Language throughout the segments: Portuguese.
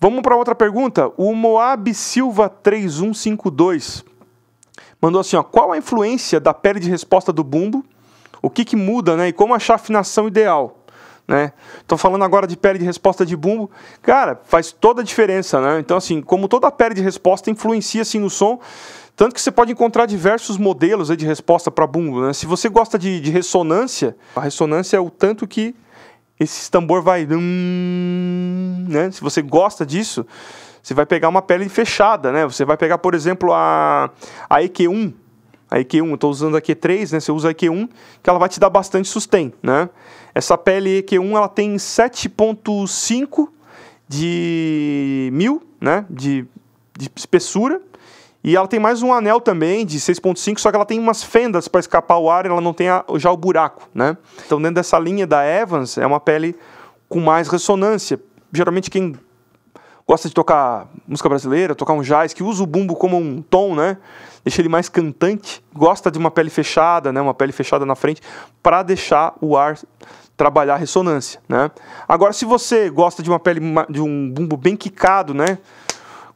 Vamos para outra pergunta. O Moab Silva 3152 mandou assim: ó, qual a influência da pele de resposta do bumbo? O que, que muda, né? E como achar a afinação ideal? Né? Tô falando agora de pele de resposta de bumbo. Cara, faz toda a diferença, né? Então, assim, como toda pele de resposta influencia assim, no som, tanto que você pode encontrar diversos modelos aí, de resposta para bumbo. Né? Se você gosta de, de ressonância, a ressonância é o tanto que esse tambor vai. Hum, né? Se você gosta disso, você vai pegar uma pele fechada, né? Você vai pegar, por exemplo, a, a EQ1. A EQ1, eu estou usando a EQ3, né? Você usa a EQ1, que ela vai te dar bastante sustento, né? Essa pele EQ1, ela tem 7.5 de mil, né? De, de espessura. E ela tem mais um anel também de 6.5, só que ela tem umas fendas para escapar o ar e ela não tem a, já o buraco, né? Então dentro dessa linha da Evans é uma pele com mais ressonância. Geralmente quem gosta de tocar música brasileira, tocar um jazz, que usa o bumbo como um tom, né? Deixa ele mais cantante, gosta de uma pele fechada, né? Uma pele fechada na frente para deixar o ar trabalhar a ressonância, né? Agora se você gosta de uma pele de um bumbo bem quicado, né?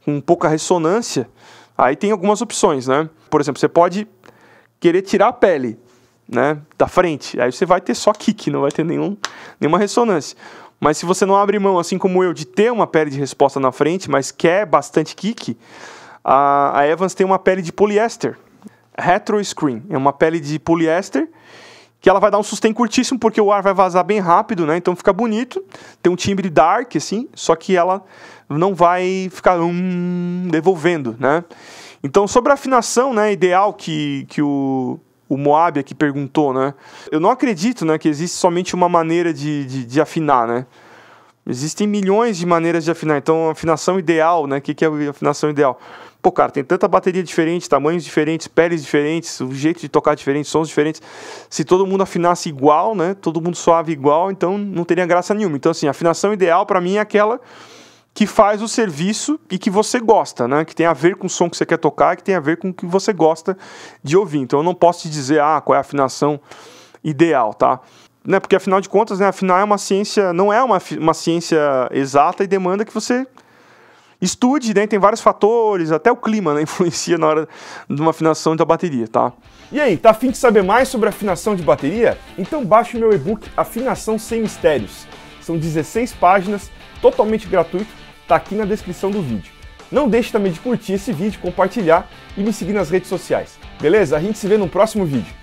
Com pouca ressonância, Aí tem algumas opções, né? Por exemplo, você pode querer tirar a pele, né, da frente. Aí você vai ter só kick, não vai ter nenhum, nenhuma ressonância. Mas se você não abre mão, assim como eu, de ter uma pele de resposta na frente, mas quer bastante kick, a, a Evans tem uma pele de poliéster, retro screen, é uma pele de poliéster que ela vai dar um sustain curtíssimo, porque o ar vai vazar bem rápido, né? Então fica bonito, tem um timbre dark, assim, só que ela não vai ficar hum, devolvendo, né? Então, sobre a afinação né, ideal que, que o, o Moab aqui perguntou, né? Eu não acredito né, que existe somente uma maneira de, de, de afinar, né? Existem milhões de maneiras de afinar. Então, afinação ideal, né? O que, que é a afinação ideal? Pô, cara, tem tanta bateria diferente, tamanhos diferentes, peles diferentes, o jeito de tocar diferente, sons diferentes. Se todo mundo afinasse igual, né? Todo mundo soava igual, então não teria graça nenhuma. Então, assim, a afinação ideal para mim é aquela que faz o serviço e que você gosta, né? Que tem a ver com o som que você quer tocar, que tem a ver com o que você gosta de ouvir. Então eu não posso te dizer ah, qual é a afinação ideal, tá? Né? Porque afinal de contas, né, Afinal é uma ciência, não é uma, uma ciência exata e demanda que você Estude, né? Tem vários fatores, até o clima né, influencia na hora de uma afinação da bateria, tá? E aí, tá afim de saber mais sobre afinação de bateria? Então baixe meu e-book Afinação Sem Mistérios. São 16 páginas, totalmente gratuito, tá aqui na descrição do vídeo. Não deixe também de curtir esse vídeo, compartilhar e me seguir nas redes sociais. Beleza? A gente se vê no próximo vídeo.